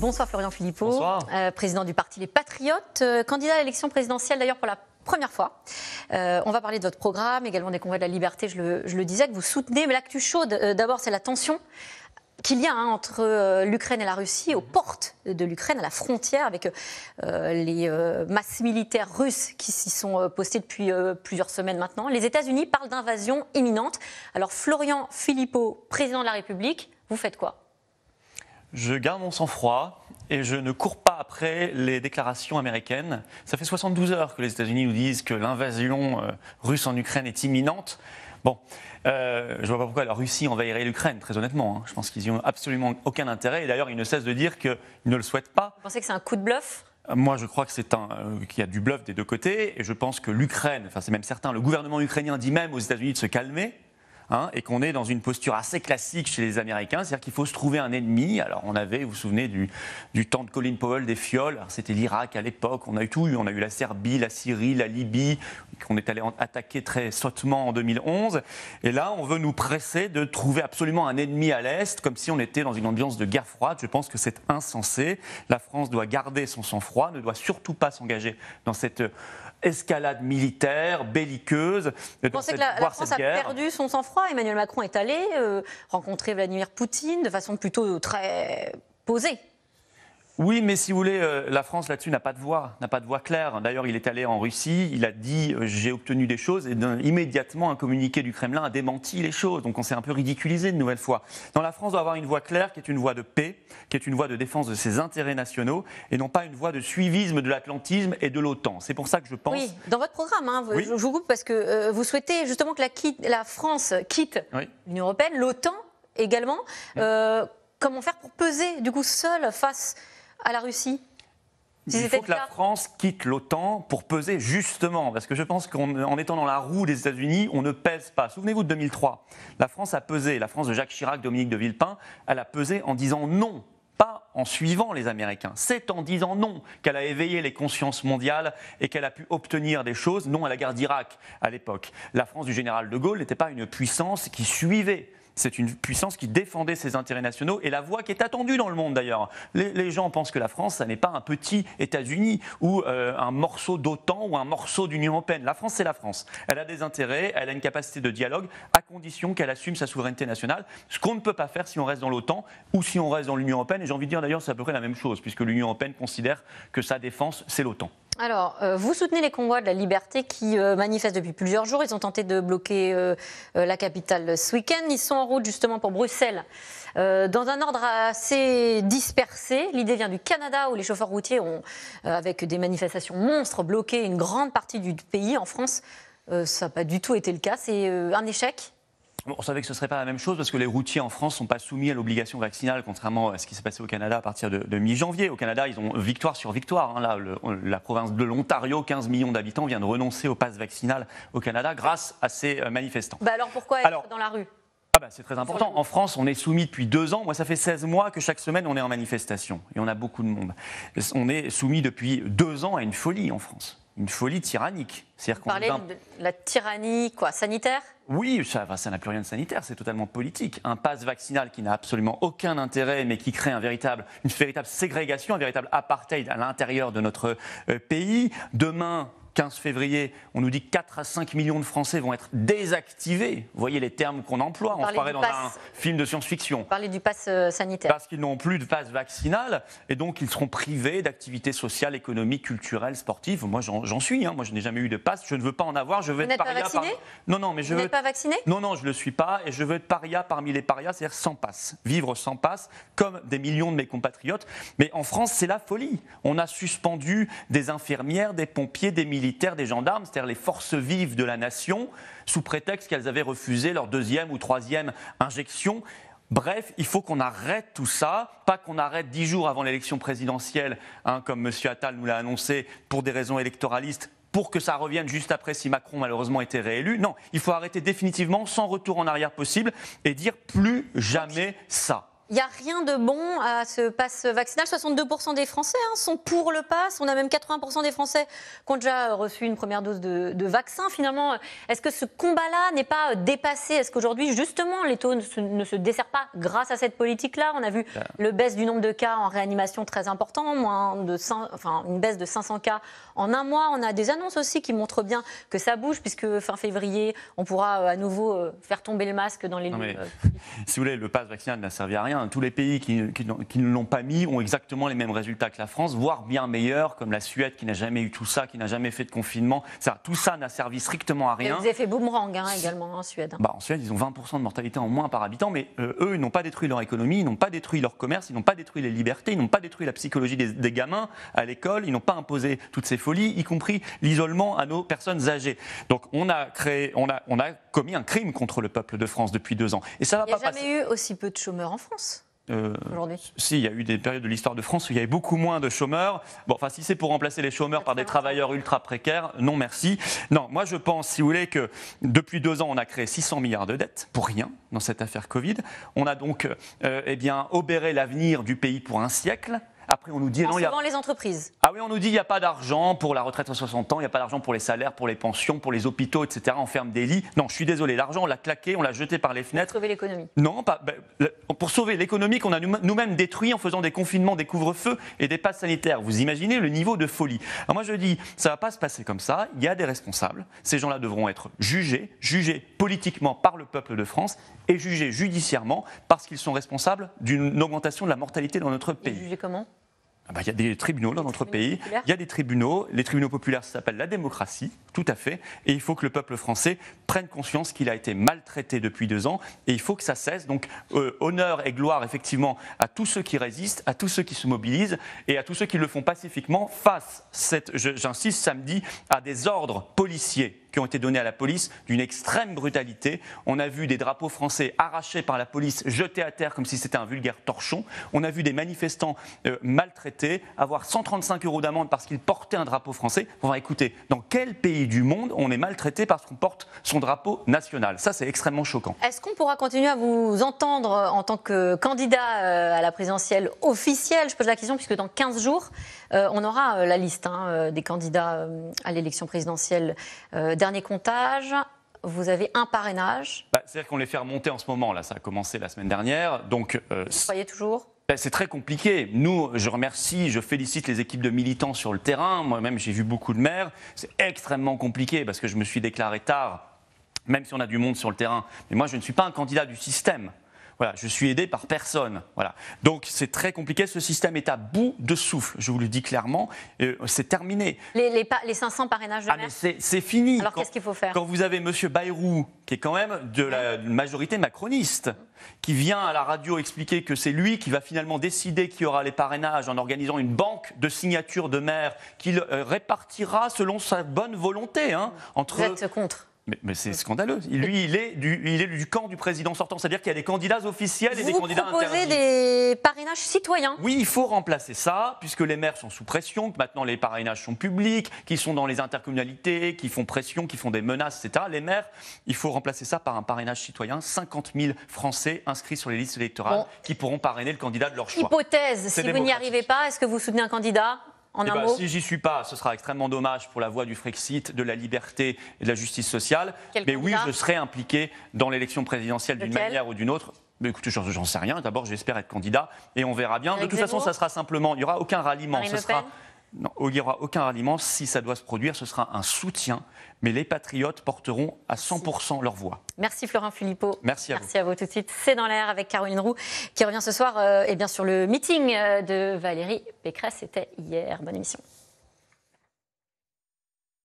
Bonsoir Florian Philippot, euh, président du parti Les Patriotes, euh, candidat à l'élection présidentielle d'ailleurs pour la première fois. Euh, on va parler de votre programme, également des congrès de la liberté, je le, disais, que vous soutenez. Mais l'actu chaude, d'abord, c'est la tension qu'il y a hein, entre l'Ukraine et la Russie, aux portes de l'Ukraine, à la frontière, avec les masses militaires russes qui s'y sont postées depuis plusieurs semaines maintenant. Les États-Unis parlent d'invasion imminente. Alors Florian Philippot, président de la République, vous faites quoi je garde mon sang-froid et je ne cours pas après les déclarations américaines. Ça fait 72 heures que les États-Unis nous disent que l'invasion euh, russe en Ukraine est imminente. Bon, euh, je ne vois pas pourquoi la Russie envahirait l'Ukraine, très honnêtement. Hein. Je pense qu'ils n'y ont absolument aucun intérêt. Et d'ailleurs, ils ne cessent de dire qu'ils ne le souhaitent pas. Vous pensez que c'est un coup de bluff moi, je crois que c'est un euh, qu'il y a du bluff des deux côtés, et je pense que l'Ukraine, enfin c'est même certain, le gouvernement ukrainien dit même aux États-Unis de se calmer, Hein, et qu'on est dans une posture assez classique chez les Américains, c'est-à-dire qu'il faut se trouver un ennemi. Alors on avait, vous vous souvenez du, du temps de Colin Powell, des fioles, c'était l'Irak à l'époque, on a eu tout on a eu la Serbie, la Syrie, la Libye, qu'on est allé attaquer très sottement en 2011, et là on veut nous presser de trouver absolument un ennemi à l'Est, comme si on était dans une ambiance de guerre froide, je pense que c'est insensé, la France doit garder son sang-froid, ne doit surtout pas s'engager dans cette escalade militaire, belliqueuse. Vous pensez que la, France a perdu son sang-froid Emmanuel Macron est allé euh, rencontrer Vladimir Poutine de façon plutôt très posée oui, mais si vous voulez, euh, la France là-dessus n'a pas de voix, n'a pas de voix claire. D'ailleurs, il est allé en Russie, il a dit euh, j'ai obtenu des choses, et immédiatement un communiqué du Kremlin a démenti les choses. Donc on s'est un peu ridiculisé une nouvelle fois. Dans la France, doit avoir une voix claire qui est une voix de paix, qui est une voix de défense de ses intérêts nationaux, et non pas une voix de suivisme de l'atlantisme et de l'OTAN. C'est pour ça que je pense. Oui, dans votre programme, hein, je vous coupe parce que euh, vous souhaitez justement que la, France quitte l'Union européenne, l'OTAN également. comment faire pour peser du coup seul face à la Russie il faut que la France quitte l'OTAN pour peser justement, parce que je pense qu'en étant dans la roue des États-Unis, on ne pèse pas. Souvenez-vous de 2003, la France a pesé, la France de Jacques Chirac, Dominique de Villepin, elle a pesé en disant non, pas en suivant les Américains. C'est en disant non qu'elle a éveillé les consciences mondiales et qu'elle a pu obtenir des choses, non à la guerre d'Irak à l'époque. La France du général de Gaulle n'était pas une puissance qui suivait c'est une puissance qui défendait ses intérêts nationaux et la voix qui est attendue dans le monde d'ailleurs. Les, gens pensent que la France, ça n'est pas un petit États-Unis ou euh, un morceau d'OTAN ou un morceau d'Union européenne. La France, c'est la France. Elle a des intérêts, elle a une capacité de dialogue à condition qu'elle assume sa souveraineté nationale, ce qu'on ne peut pas faire si on reste dans l'OTAN ou si on reste dans l'Union européenne. Et j'ai envie de dire d'ailleurs, c'est à peu près la même chose, puisque l'Union européenne considère que sa défense, c'est l'OTAN. Alors, euh, vous soutenez les convois de la liberté qui euh, manifestent depuis plusieurs jours. Ils ont tenté de bloquer euh, la capitale ce week-end. Ils sont en route justement pour Bruxelles. dans un ordre assez dispersé, l'idée vient du Canada où les chauffeurs routiers ont, avec des manifestations monstres, bloqué une grande partie du pays. En France, ça n'a pas du tout été le cas. C'est un échec on savait que ce ne serait pas la même chose parce que les routiers en France ne sont pas soumis à l'obligation vaccinale, contrairement à ce qui s'est passé au Canada à partir de, mi-janvier. Au Canada, ils ont victoire sur victoire. Hein. Là, la province de l'Ontario, 15 millions d'habitants, vient de renoncer au pass vaccinal au Canada grâce à ces euh, manifestants. Bah alors pourquoi être dans la rue ah bah, c'est très important. En France, on est soumis depuis deux ans. Moi, ça fait 16 mois que chaque semaine, on est en manifestation. Et on a beaucoup de monde. On est soumis depuis deux ans à une folie en France une folie tyrannique. Vous parlez de la tyrannie quoi, sanitaire Oui, ça n'a plus rien de sanitaire, c'est totalement politique. Un passe vaccinal qui n'a absolument aucun intérêt, mais qui crée une véritable ségrégation, un véritable apartheid à l'intérieur de notre euh, pays. Demain, 15 février, on nous dit 4 à 5 millions de Français vont être désactivés. Vous voyez les termes qu'on emploie, on se dans un film de science-fiction. Parler du pass euh, sanitaire. Parce qu'ils n'ont plus de passe vaccinal et donc ils seront privés d'activités sociales, économiques, culturelles, sportives. Moi j'en suis, hein. moi je n'ai jamais eu de passe, je ne veux pas en avoir, je veux vous n'êtes Pas vacciné Non, non, mais je vous veux. pas vacciné Non, non, je ne le suis pas et je veux être paria parmi les parias, c'est-à-dire sans passe. Vivre sans passe, comme des millions de mes compatriotes. Mais en France, c'est la folie. On a suspendu des infirmières, des pompiers, des militaires des gendarmes, c'est-à-dire les forces vives de la nation, sous prétexte qu'elles avaient refusé leur deuxième ou troisième injection. Bref, il faut qu'on arrête tout ça, pas qu'on arrête dix jours avant l'élection présidentielle, hein, comme M. Attal nous l'a annoncé, pour des raisons électoralistes, pour que ça revienne juste après si Macron malheureusement était réélu. Non, il faut arrêter définitivement, sans retour en arrière possible, et dire plus jamais ça. Il n'y a rien de bon à ce passe vaccinal. 62% des Français hein, sont pour le passe. On a même 80% des Français qui ont déjà reçu une première dose de, vaccin. Finalement, est-ce que ce combat-là n'est pas dépassé Est-ce qu'aujourd'hui, justement, les taux ne se, desserrent pas grâce à cette politique-là On a vu le baisse du nombre de cas en réanimation très important, une baisse de 500 cas en un mois. On a des annonces aussi qui montrent bien que ça bouge, puisque fin février, on pourra euh, à nouveau euh, faire tomber le masque dans les lieux. Euh, si vous voulez, le passe vaccinal n'a servi à rien Hein, tous les pays qui, ne l'ont pas mis ont exactement les mêmes résultats que la France, voire bien meilleurs, comme la Suède qui n'a jamais eu tout ça, qui n'a jamais fait de confinement. Ça, tout ça n'a servi strictement à rien. Vous avez fait boomerang hein, également en Suède. Bah, en Suède, ils ont 20% de mortalité en moins par habitant, mais euh, eux, ils n'ont pas détruit leur économie, ils n'ont pas détruit leur commerce, ils n'ont pas détruit les libertés, ils n'ont pas détruit la psychologie des, gamins à l'école, ils n'ont pas imposé toutes ces folies, y compris l'isolement à nos personnes âgées. Donc on a créé, on a, on a commis un crime contre le peuple de France depuis deux ans. Et ça va Il n'y a jamais eu aussi peu de chômeurs en France. Euh, si, il y a eu des périodes de l'histoire de France où il y avait beaucoup moins de chômeurs. Bon, enfin, si c'est pour remplacer les chômeurs par des travailleurs ultra précaires, non merci. Non, moi je pense, si vous voulez, que depuis deux ans, on a créé 600 milliards de dettes pour rien dans cette affaire Covid. On a donc, euh, eh bien, obéré l'avenir du pays pour un siècle. Après, on nous dit. En non, les entreprises. Ah oui, on nous dit il n'y a pas d'argent pour la retraite à 60 ans, il n'y a pas d'argent pour les salaires, pour les pensions, pour les hôpitaux, etc. On ferme des lits. Non, je suis désolé, l'argent, on l'a claqué, on l'a jeté par les fenêtres. Pour sauver l'économie. Non, pas, ben, pour sauver l'économie qu'on a nous-mêmes détruit en faisant des confinements, des couvre-feux et des passes sanitaires. Vous imaginez le niveau de folie. Alors moi, je dis, ça ne va pas se passer comme ça. Il y a des responsables. Ces gens-là devront être jugés, jugés politiquement par le peuple de France et jugés judiciairement parce qu'ils sont responsables d'une augmentation de la mortalité dans notre pays. Jugés comment ah bah, il y a des tribunaux dans notre pays, il y a des tribunaux, les tribunaux populaires, s'appellent la démocratie, tout à fait, et il faut que le peuple français prenne conscience qu'il a été maltraité depuis deux ans, et il faut que ça cesse. Donc euh, honneur et gloire, effectivement, à tous ceux qui résistent, à tous ceux qui se mobilisent, et à tous ceux qui le font pacifiquement face, j'insiste, samedi, à des ordres policiers qui ont été donnés à la police d'une extrême brutalité. On a vu des drapeaux français arrachés par la police, jetés à terre comme si c'était un vulgaire torchon. On a vu des manifestants euh, maltraités, avoir 135 euros d'amende parce qu'ils portaient un drapeau français. On va écouter. dans quel pays du monde on est maltraité parce qu'on porte son drapeau national Ça, c'est extrêmement choquant. Est-ce qu'on pourra continuer à vous entendre euh, en tant que candidat euh, à la présidentielle officielle Je pose la question puisque dans 15 jours, on aura la liste hein, des candidats à l'élection présidentielle dernier comptage, vous avez un parrainage. Bah, c'est-à-dire qu'on les fait remonter en ce moment, là, ça a commencé la semaine dernière. Donc, euh, vous croyez toujours bah, c'est très compliqué. Nous, je remercie, je félicite les équipes de militants sur le terrain. Moi-même, j'ai vu beaucoup de maires. C'est extrêmement compliqué parce que je me suis déclaré tard, même si on a du monde sur le terrain. Mais moi, je ne suis pas un candidat du système. Voilà, je suis aidé par personne. Voilà. Donc c'est très compliqué. Ce système est à bout de souffle. Je vous le dis clairement. Euh, c'est terminé. Les, 500 parrainages de ah, c'est fini. Alors qu'est-ce qu'il faut faire Quand vous avez Monsieur Bayrou, qui est quand même de la majorité macroniste, qui vient à la radio expliquer que c'est lui qui va finalement décider qui aura les parrainages en organisant une banque de signatures de maires qu'il euh, répartira selon sa bonne volonté. Hein, entre... Vous contre mais, c'est scandaleux. Lui, il est, du, il du camp du président sortant, c'est-à-dire qu'il y a des candidats officiels et des candidats interdits. Vous proposez des parrainages citoyens Oui, il faut remplacer ça, puisque les maires sont sous pression, que maintenant les parrainages sont publics, qu'ils sont dans les intercommunalités, qui font pression, qui font des menaces, etc. Les maires, il faut remplacer ça par un parrainage citoyen. 50 000 Français inscrits sur les listes électorales qui pourront parrainer le candidat de leur choix. Hypothèse, si vous n'y arrivez pas, est-ce que vous soutenez un candidat eh ben, si j'y suis pas, ce sera extrêmement dommage pour la voix du Frexit, de la liberté et de la justice sociale. mais oui, je serai impliqué dans l'élection présidentielle d'une manière ou d'une autre. Mais écoutez, j'en sais rien. D'abord, j'espère être candidat et on verra bien. de toute façon, ça sera simplement, il n'y aura aucun ralliement. ce sera non, il n'y aura aucun ralliement. Si ça doit se produire, ce sera un soutien. Mais les patriotes porteront à 100% leur voix. Merci Florent Philippot. Merci à Merci à vous tout de suite. C'est dans l'air avec Caroline Roux qui revient ce soir euh, et bien sur le meeting euh, de Valérie Pécresse. C'était hier. Bonne émission.